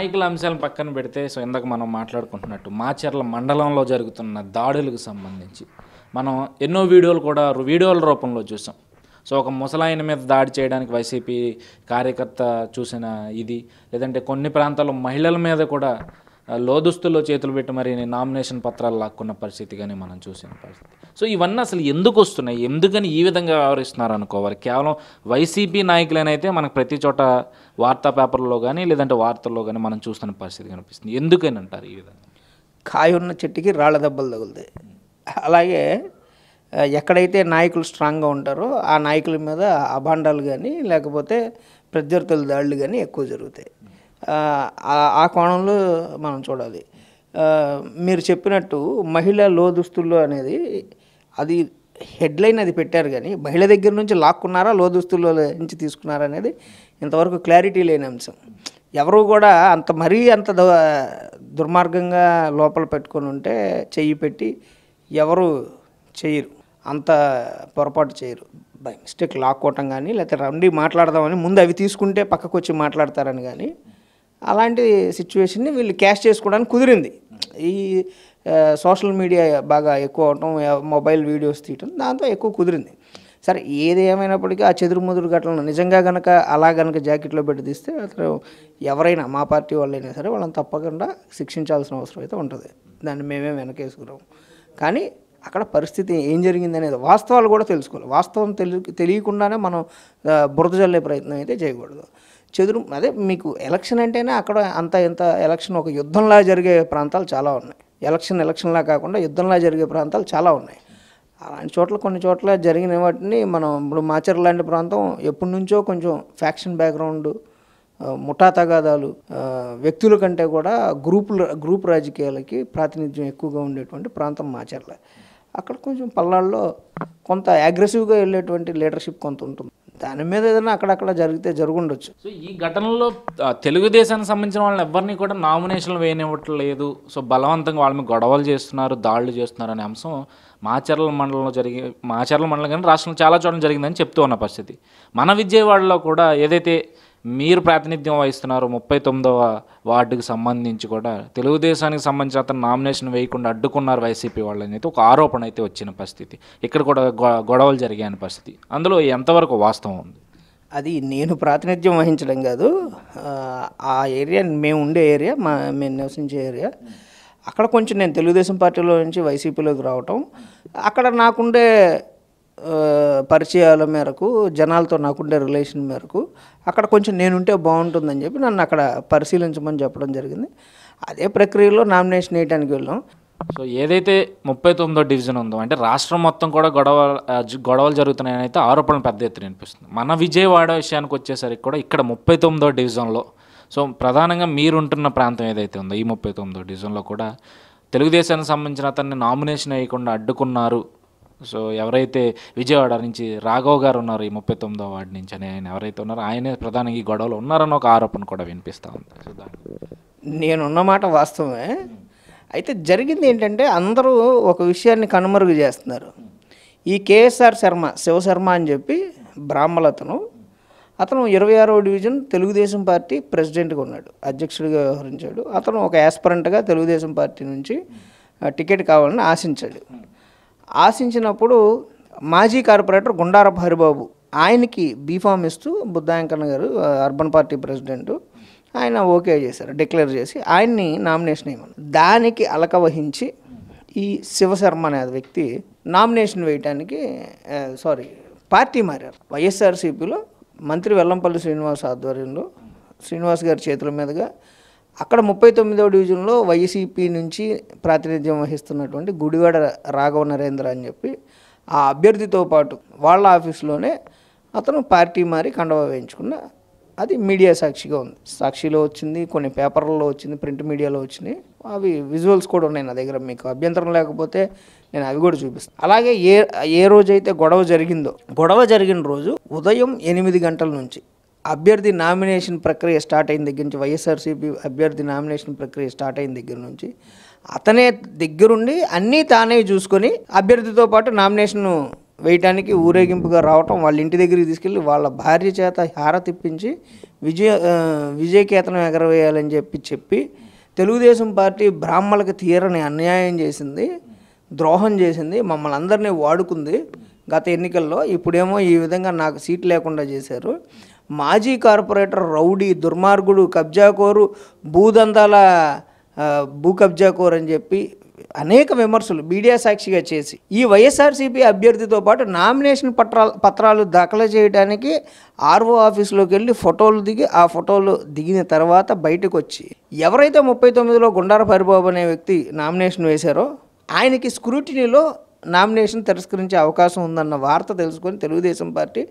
అమాయకుల అంశాలను పక్కన పెడితే సో ఇందాక మనం మాట్లాడుకుంటున్నట్టు మాచర్ల మండలంలో జరుగుతున్న దాడులకు సంబంధించి మనం ఎన్నో వీడియోలు కూడా వీడియోల రూపంలో చూసాం సో ఒక ముసలాయన మీద దాడి చేయడానికి వైసీపీ కార్యకర్త చూసిన ఇది లేదంటే కొన్ని ప్రాంతాల్లో మహిళల మీద కూడా లోదుస్తుల్లో చేతులు పెట్టి మరి నామినేషన్ పత్రాలు లాక్కున్న పరిస్థితి కానీ మనం చూసిన పరిస్థితి సో ఇవన్నీ అసలు ఎందుకు వస్తున్నాయి ఎందుకని ఈ విధంగా వ్యవహరిస్తున్నారు అనుకోవాలి కేవలం వైసీపీ నాయకులనైతే మనకు ప్రతి చోట వార్తా పేపర్లో కానీ లేదంటే వార్తల్లో కానీ మనం చూస్తున్న పరిస్థితి కనిపిస్తుంది ఎందుకని అంటారు ఈ విధంగా కాయ ఉన్న చెట్టుకి రాళ్ళ దెబ్బలు తగులుతాయి అలాగే ఎక్కడైతే నాయకులు స్ట్రాంగ్గా ఉంటారో ఆ నాయకుల మీద అభాండాలు కానీ లేకపోతే ప్రత్యర్థుల దాడులు కానీ ఎక్కువ జరుగుతాయి ఆ కోణంలో మనం చూడాలి మీరు చెప్పినట్టు మహిళ లోదుస్తుల్లో అనేది అది హెడ్లైన్ అది పెట్టారు కానీ మహిళ దగ్గర నుంచి లాక్కున్నారా లోదుస్తుల్లో నుంచి తీసుకున్నారా అనేది ఇంతవరకు క్లారిటీ లేని అంశం ఎవరు కూడా అంత మరీ అంత దుర్మార్గంగా లోపల పెట్టుకొని ఉంటే చెయ్యి పెట్టి ఎవరు చేయరు అంత పొరపాటు చేయరు బై మిస్టేక్ లాక్కోవటం కానీ లేకపోతే రండి మాట్లాడదామని ముందు అవి తీసుకుంటే పక్కకు వచ్చి మాట్లాడతారని కానీ అలాంటి సిచ్యువేషన్ని వీళ్ళు క్యాష్ చేసుకోవడానికి కుదిరింది ఈ సోషల్ మీడియా బాగా ఎక్కువ అవటం మొబైల్ వీడియోస్ తీయటం దాంతో ఎక్కువ కుదిరింది సరే ఏది ఏమైనప్పటికీ ఆ చెదురుముదురు ఘటనలు నిజంగా కనుక అలా కనుక జాకెట్లో పెట్టి తీస్తే అతను ఎవరైనా మా పార్టీ వాళ్ళైనా సరే వాళ్ళని తప్పకుండా శిక్షించాల్సిన అవసరం అయితే ఉంటుంది దాన్ని మేమే వెనకేసుకున్నాము కానీ అక్కడ పరిస్థితి ఏం జరిగింది అనేది వాస్తవాలు కూడా తెలుసుకోవాలి వాస్తవం తెలియకుండానే మనం బురద చల్లే ప్రయత్నం అయితే చేయకూడదు చెదురు అదే మీకు ఎలక్షన్ అంటేనే అక్కడ అంత ఇంత ఎలక్షన్ ఒక యుద్ధంలా జరిగే ప్రాంతాలు చాలా ఉన్నాయి ఎలక్షన్ ఎలక్షన్లా కాకుండా యుద్ధంలా జరిగే ప్రాంతాలు చాలా ఉన్నాయి అలాంటి చోట్ల కొన్ని చోట్ల జరిగిన వాటిని మనం ఇప్పుడు మాచర్ లాంటి ప్రాంతం ఎప్పటి నుంచో కొంచెం ఫ్యాక్షన్ బ్యాక్గ్రౌండ్ ముఠా తగాదాలు వ్యక్తుల కంటే కూడా గ్రూపుల గ్రూప్ రాజకీయాలకి ప్రాతినిధ్యం ఎక్కువగా ఉండేటువంటి ప్రాంతం మాచర్ల అక్కడ కొంచెం పల్లాల్లో కొంత అగ్రెసివ్గా వెళ్ళేటువంటి లీడర్షిప్ కొంత ఉంటుంది దాని మీద ఏదైనా అక్కడక్కడ జరిగితే జరుగుండొచ్చు సో ఈ ఘటనలో తెలుగుదేశానికి సంబంధించిన వాళ్ళని ఎవరిని కూడా నామినేషన్లు వేయనివ్వట్లేదు సో బలవంతంగా వాళ్ళ మీద గొడవలు చేస్తున్నారు దాడులు చేస్తున్నారు అనే అంశం మాచర్ల మండలంలో జరిగే మాచర్ల మండలం కానీ రాష్ట్రంలో చాలా చోట్ల జరిగిందని చెప్తూ ఉన్న పరిస్థితి మన విజయవాడలో కూడా ఏదైతే మీరు ప్రాతినిధ్యం వహిస్తున్నారు ముప్పై తొమ్మిదవ వార్డుకి సంబంధించి కూడా తెలుగుదేశానికి సంబంధించి అతను నామినేషన్ వేయకుండా అడ్డుకున్నారు వైసీపీ వాళ్ళని అయితే ఒక ఆరోపణ అయితే వచ్చిన పరిస్థితి ఇక్కడ కూడా గొడవలు జరిగాయని పరిస్థితి అందులో ఎంతవరకు వాస్తవం ఉంది అది నేను ప్రాతినిధ్యం వహించడం కాదు ఆ ఏరియా మేము ఉండే ఏరియా మా మేము నివసించే ఏరియా అక్కడ కొంచెం నేను తెలుగుదేశం పార్టీలో నుంచి వైసీపీలోకి రావటం అక్కడ నాకుండే పరిచయాల మేరకు జనాలతో నాకుండే రిలేషన్ మేరకు అక్కడ కొంచెం నేనుంటే బాగుంటుందని చెప్పి నన్ను అక్కడ పరిశీలించమని చెప్పడం జరిగింది అదే ప్రక్రియలో నామినేషన్ వేయడానికి వెళ్ళాం సో ఏదైతే ముప్పై తొమ్మిదో డివిజన్ ఉందో అంటే రాష్ట్రం మొత్తం కూడా గొడవ గొడవలు జరుగుతున్నాయని అయితే ఆరోపణలు పెద్ద ఎత్తున అనిపిస్తుంది మన విజయవాడ విషయానికి వచ్చేసరికి కూడా ఇక్కడ ముప్పై తొమ్మిదో డివిజన్లో సో ప్రధానంగా మీరుంటున్న ప్రాంతం ఏదైతే ఉందో ఈ ముప్పై తొమ్మిదో డివిజన్లో కూడా తెలుగుదేశానికి సంబంధించిన అతన్ని నామినేషన్ వేయకుండా అడ్డుకున్నారు సో ఎవరైతే విజయవాడ నుంచి రాఘవ్ గారు ఉన్నారు ఈ ముప్పై తొమ్మిదో వార్డు నుంచి అని ఆయన ఎవరైతే ఉన్నారో ఆయనే ప్రధానంగా ఈ గొడవలు ఉన్నారని ఒక ఆరోపణ కూడా వినిపిస్తూ ఉంది నేనున్న మాట వాస్తవమే అయితే జరిగింది ఏంటంటే అందరూ ఒక విషయాన్ని కనుమరుగు చేస్తున్నారు ఈ కేఎస్ఆర్ శర్మ శివశర్మ అని చెప్పి బ్రాహ్మలతను అతను ఇరవై ఆరో డివిజన్ తెలుగుదేశం పార్టీ ప్రెసిడెంట్గా ఉన్నాడు అధ్యక్షుడిగా వ్యవహరించాడు అతను ఒక యాస్పరెంట్గా తెలుగుదేశం పార్టీ నుంచి టికెట్ కావాలని ఆశించాడు ఆశించినప్పుడు మాజీ కార్పొరేటర్ గుండారప్ప హరిబాబు ఆయనకి బీఫామ్ ఇస్తూ బుద్ధాయంకన్న గారు అర్బన్ పార్టీ ప్రెసిడెంట్ ఆయన ఓకే చేశారు డిక్లేర్ చేసి ఆయన్ని నామినేషన్ ఇవ్వను దానికి అలక వహించి ఈ శివశర్మ అనే వ్యక్తి నామినేషన్ వేయటానికి సారీ పార్టీ మారారు వైఎస్ఆర్సీపీలో మంత్రి వెల్లంపల్లి శ్రీనివాస్ ఆధ్వర్యంలో శ్రీనివాస్ గారి చేతుల మీదుగా అక్కడ ముప్పై తొమ్మిదవ డివిజన్లో వైసీపీ నుంచి ప్రాతినిధ్యం వహిస్తున్నటువంటి గుడివాడ రాఘవ నరేంద్ర అని చెప్పి ఆ అభ్యర్థితో పాటు వాళ్ళ ఆఫీస్లోనే అతను పార్టీ మారి కండవ వేయించుకున్న అది మీడియా సాక్షిగా ఉంది సాక్షిలో వచ్చింది కొన్ని పేపర్లలో వచ్చింది ప్రింట్ మీడియాలో వచ్చినాయి అవి విజువల్స్ కూడా ఉన్నాయి నా దగ్గర మీకు అభ్యంతరం లేకపోతే నేను అవి కూడా చూపిస్తాను అలాగే ఏ ఏ రోజైతే గొడవ జరిగిందో గొడవ జరిగిన రోజు ఉదయం ఎనిమిది గంటల నుంచి అభ్యర్థి నామినేషన్ ప్రక్రియ స్టార్ట్ అయిన దగ్గర నుంచి వైఎస్ఆర్సీపీ అభ్యర్థి నామినేషన్ ప్రక్రియ స్టార్ట్ అయిన దగ్గర నుంచి అతనే దగ్గరుండి అన్నీ తానే చూసుకొని అభ్యర్థితో పాటు నామినేషన్ వేయటానికి ఊరేగింపుగా రావటం వాళ్ళ ఇంటి దగ్గరికి తీసుకెళ్ళి వాళ్ళ భార్య చేత హార తిప్పించి విజయ విజయకేతనం ఎగరవేయాలని చెప్పి చెప్పి తెలుగుదేశం పార్టీ బ్రాహ్మణులకు తీరని అన్యాయం చేసింది ద్రోహం చేసింది మమ్మల్ని అందరినీ వాడుకుంది గత ఎన్నికల్లో ఇప్పుడేమో ఈ విధంగా నాకు సీట్ లేకుండా చేశారు మాజీ కార్పొరేటర్ రౌడీ దుర్మార్గుడు కబ్జాకోరు భూదందాల భూ కబ్జాకోరు అని చెప్పి అనేక విమర్శలు మీడియా సాక్షిగా చేసి ఈ వైఎస్ఆర్సీపీ అభ్యర్థితో పాటు నామినేషన్ పత్రాలు పత్రాలు దాఖలు చేయడానికి ఆర్ఓ ఆఫీసులోకి వెళ్ళి ఫోటోలు దిగి ఆ ఫోటోలు దిగిన తర్వాత బయటకు వచ్చి ఎవరైతే ముప్పై తొమ్మిదిలో గుండార పరిబాబు అనే వ్యక్తి నామినేషన్ వేశారో ఆయనకి స్క్రూటినీలో నామినేషన్ తిరస్కరించే అవకాశం ఉందన్న వార్త తెలుసుకొని తెలుగుదేశం పార్టీ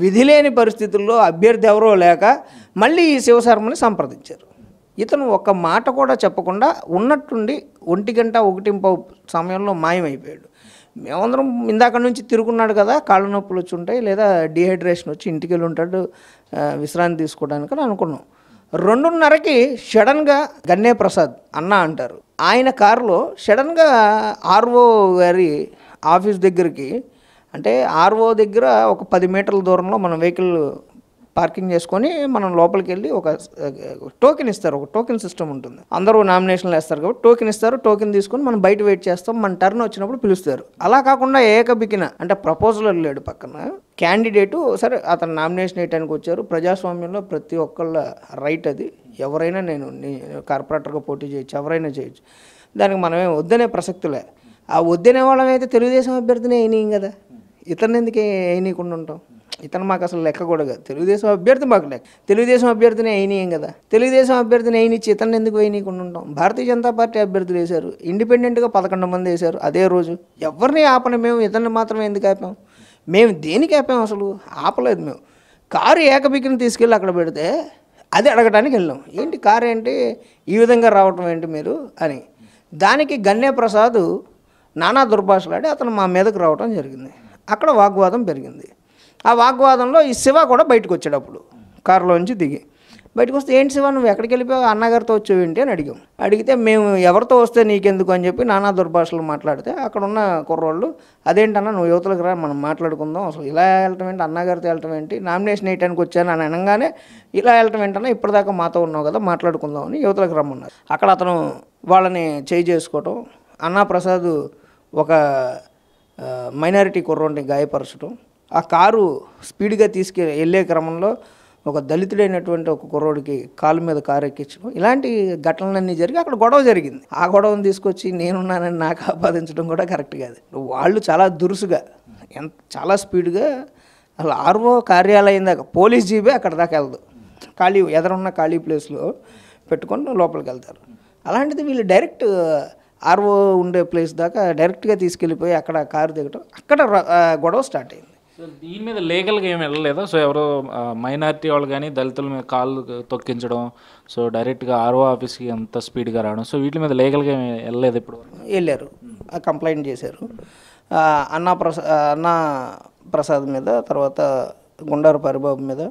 విధి లేని పరిస్థితుల్లో అభ్యర్థి ఎవరో లేక మళ్ళీ ఈ శివశర్మని సంప్రదించారు ఇతను ఒక్క మాట కూడా చెప్పకుండా ఉన్నట్టుండి ఒంటి గంట ఒకటింప సమయంలో మాయమైపోయాడు మేమందరం ఇందాక నుంచి తిరుగున్నాడు కదా కాళ్ళ నొప్పులు వచ్చి ఉంటాయి లేదా డిహైడ్రేషన్ వచ్చి ఇంటికి వెళ్ళి ఉంటాడు విశ్రాంతి తీసుకోవడానికి అని అనుకున్నాం రెండున్నరకి షడన్గా గన్నే ప్రసాద్ అన్న అంటారు ఆయన కారులో షడన్గా ఆర్ఓ గారి ఆఫీస్ దగ్గరికి అంటే ఆర్ఓ దగ్గర ఒక పది మీటర్ల దూరంలో మనం వెహికల్ పార్కింగ్ చేసుకొని మనం లోపలికి వెళ్ళి ఒక టోకెన్ ఇస్తారు ఒక టోకెన్ సిస్టమ్ ఉంటుంది అందరూ నామినేషన్లు వేస్తారు కాబట్టి టోకెన్ ఇస్తారు టోకెన్ తీసుకొని మనం బయట వెయిట్ చేస్తాం మన టర్న్ వచ్చినప్పుడు పిలుస్తారు అలా కాకుండా ఏకబికిన అంటే ప్రపోజల్ లేడు పక్కన క్యాండిడేటు సరే అతను నామినేషన్ వేయడానికి వచ్చారు ప్రజాస్వామ్యంలో ప్రతి ఒక్కళ్ళ రైట్ అది ఎవరైనా నేను కార్పొరేటర్గా పోటీ చేయొచ్చు ఎవరైనా చేయొచ్చు దానికి మనమే వద్దనే ప్రసక్తులే ఆ వద్దనే వాళ్ళమైతే తెలుగుదేశం అభ్యర్థినే అయినాయి కదా ఇతను ఎందుకు వేయనీయకుండా ఉంటాం ఇతను మాకు అసలు లెక్క కూడా తెలుగుదేశం అభ్యర్థి మాకు లెక్క తెలుగుదేశం అభ్యర్థిని అయినయం కదా తెలుగుదేశం అభ్యర్థిని అయినిచ్చి ఇతను ఎందుకు వేయనీయకుండా ఉంటాం భారతీయ జనతా పార్టీ అభ్యర్థులు వేశారు ఇండిపెండెంట్గా పదకొండు మంది వేశారు అదే రోజు ఎవరిని ఆపని మేము ఇతన్ని మాత్రమే ఎందుకు ఆపాం మేము దేనికి ఆపాం అసలు ఆపలేదు మేము కారు ఏకబిక్కిని తీసుకెళ్ళి అక్కడ పెడితే అది అడగడానికి వెళ్ళాం ఏంటి కారు ఏంటి ఈ విధంగా రావటం ఏంటి మీరు అని దానికి గన్నే ప్రసాద్ నానా దుర్భాషలాడి అతను మా మీదకు రావటం జరిగింది అక్కడ వాగ్వాదం పెరిగింది ఆ వాగ్వాదంలో ఈ శివ కూడా బయటకు వచ్చేటప్పుడు కారులోంచి దిగి బయటకు వస్తే ఏంటి శివ నువ్వు ఎక్కడికి వెళ్ళిపోయావు అన్నగారితో వచ్చావు ఏంటి అని అడిగాం అడిగితే మేము ఎవరితో వస్తే నీకెందుకు అని చెప్పి నానా దుర్భాషలు మాట్లాడితే అక్కడ ఉన్న కుర్రోళ్ళు అదేంటన్న నువ్వు యువతలకు రా మనం మాట్లాడుకుందాం అసలు ఇలా వెళ్ళటం ఏంటి అన్నగారితో వెళ్ళటం ఏంటి నామినేషన్ వేయటానికి వచ్చాను అని అనగానే ఇలా వెళ్ళటం ఏంటన్నా ఇప్పటిదాకా మాతో ఉన్నావు కదా మాట్లాడుకుందాం అని యువతలకు రమ్మన్నారు అక్కడ అతను వాళ్ళని చేయి చేసుకోవటం అన్నా ప్రసాద్ ఒక మైనారిటీ కుర్రోడిని గాయపరచడం ఆ కారు స్పీడ్గా తీసుకు వెళ్ళే క్రమంలో ఒక దళితుడైనటువంటి ఒక కుర్రోడికి కాలు మీద కారు ఎక్కించడం ఇలాంటి ఘటనలన్నీ జరిగి అక్కడ గొడవ జరిగింది ఆ గొడవను తీసుకొచ్చి నేనున్నానని నాకు ఆపాదించడం కూడా కరెక్ట్ కాదు వాళ్ళు చాలా దురుసుగా ఎంత చాలా స్పీడ్గా అసలు ఆర్ఓ కార్యాలయం దాకా పోలీస్ జీబే అక్కడ దాకా వెళ్దు ఖాళీ ఎదరున్న ఖాళీ ప్లేస్లో పెట్టుకొని లోపలికి వెళ్తారు అలాంటిది వీళ్ళు డైరెక్ట్ ఆర్ఓ ఉండే ప్లేస్ దాకా డైరెక్ట్గా తీసుకెళ్ళిపోయి అక్కడ కారు దిగటం అక్కడ గొడవ స్టార్ట్ అయింది దీని మీద లీగల్గా ఏమి వెళ్ళలేదా సో ఎవరో మైనారిటీ వాళ్ళు కానీ దళితుల మీద కాళ్ళు తొక్కించడం సో డైరెక్ట్గా ఆర్ఓ ఆఫీస్కి అంత స్పీడ్గా రావడం సో వీటి మీద లీగల్గా ఏమి వెళ్ళలేదు ఇప్పుడు వెళ్ళారు కంప్లైంట్ చేశారు అన్నా ప్రసా అన్నా ప్రసాద్ మీద తర్వాత గుండారు పరిబాబు మీద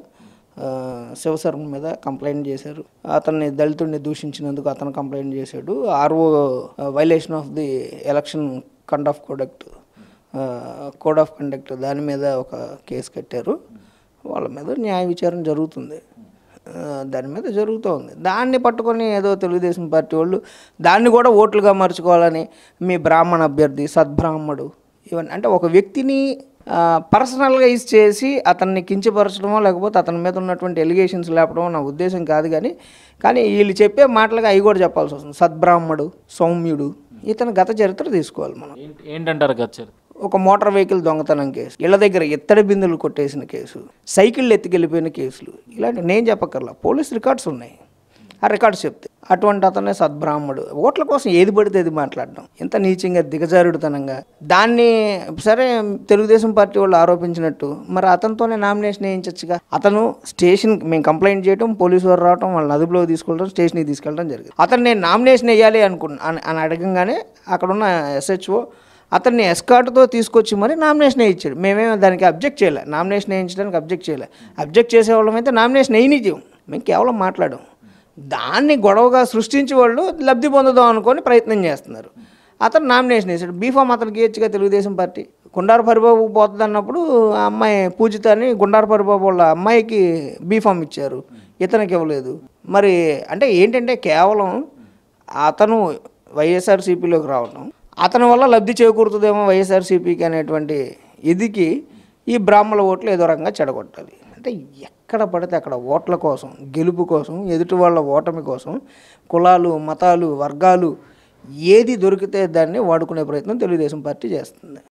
శివశర్మ మీద కంప్లైంట్ చేశారు అతన్ని దళితుడిని దూషించినందుకు అతను కంప్లైంట్ చేశాడు RO violation of the election కండ్ of conduct code of conduct దాని మీద ఒక కేసు కట్టారు వాళ్ళ మీద న్యాయ విచారణ జరుగుతుంది దాని మీద జరుగుతూ ఉంది దాన్ని పట్టుకొని ఏదో తెలుగుదేశం పార్టీ వాళ్ళు దాన్ని కూడా ఓట్లుగా మార్చుకోవాలని మీ బ్రాహ్మణ అభ్యర్థి సద్బ్రాహ్మడు ఇవన్నీ అంటే ఒక వ్యక్తిని పర్సనల్గా ఈజ్ చేసి అతన్ని కించపరచడమో లేకపోతే అతని మీద ఉన్నటువంటి ఎలిగేషన్స్ లేపడమో నా ఉద్దేశం కాదు కానీ కానీ వీళ్ళు చెప్పే మాటలుగా అవి కూడా చెప్పాల్సి వస్తుంది సద్బ్రాహ్మడు సౌమ్యుడు ఇతను గత చరిత్ర తీసుకోవాలి మనం ఏంటంటారు గత చరిత్ర ఒక మోటార్ వెహికల్ దొంగతనం కేసు ఇళ్ళ దగ్గర ఎత్తడి బిందులు కొట్టేసిన కేసు సైకిళ్ళు ఎత్తుకెళ్ళిపోయిన కేసులు ఇలాంటి నేను చెప్పక్కర్లా పోలీస్ రికార్డ్స్ ఉన్నాయి ఆ రికార్డ్స్ చెప్తే అటువంటి అతనే సద్బ్రాహ్మడు ఓట్ల కోసం ఏది పడితే ఏది మాట్లాడడం ఎంత నీచంగా దిగజారుడుతనంగా దాన్ని సరే తెలుగుదేశం పార్టీ వాళ్ళు ఆరోపించినట్టు మరి అతనితోనే నామినేషన్ వేయించచ్చుగా అతను స్టేషన్ మేము కంప్లైంట్ చేయడం పోలీసు వారు రావడం వాళ్ళని అదుపులో తీసుకెళ్ళడం స్టేషన్కి తీసుకెళ్ళడం జరిగింది అతను నేను నామినేషన్ వేయాలి అనుకున్నాను అని అడగంగానే అక్కడున్న ఎస్హెచ్ఓ అతన్ని ఎస్కాట్తో తీసుకొచ్చి మరి నామినేషన్ వేయించాడు మేమే దానికి అబ్జెక్ట్ చేయలే నామినేషన్ వేయించడానికి అబ్జెక్ట్ చేయలే అబ్జెక్ట్ చేసే వాళ్ళమైతే నామినేషన్ వేయనిచ్చాం మేము కేవలం మాట్లాడాం దాన్ని గొడవగా సృష్టించి వాళ్ళు లబ్ధి పొందుదాం అనుకొని ప్రయత్నం చేస్తున్నారు అతను నామినేషన్ వేశాడు బీఫామ్ అతనికి ఇచ్చుగా తెలుగుదేశం పార్టీ గుండార పరిబాబు పోతుంది అన్నప్పుడు ఆ అమ్మాయి పూజిత అని గుండారు పరిబాబు వాళ్ళ అమ్మాయికి బీఫామ్ ఇచ్చారు ఇతనికి ఇవ్వలేదు మరి అంటే ఏంటంటే కేవలం అతను వైఎస్ఆర్సీపీలోకి రావడం అతని వల్ల లబ్ధి చేకూరుతుందేమో వైఎస్ఆర్సీపీకి అనేటువంటి ఇదికి ఈ బ్రాహ్మణ ఓట్లు ఏదో రకంగా చెడగొట్టాలి అంటే ఎక్కడ పడితే అక్కడ ఓట్ల కోసం గెలుపు కోసం ఎదుటి వాళ్ళ ఓటమి కోసం కులాలు మతాలు వర్గాలు ఏది దొరికితే దాన్ని వాడుకునే ప్రయత్నం తెలుగుదేశం పార్టీ చేస్తుంది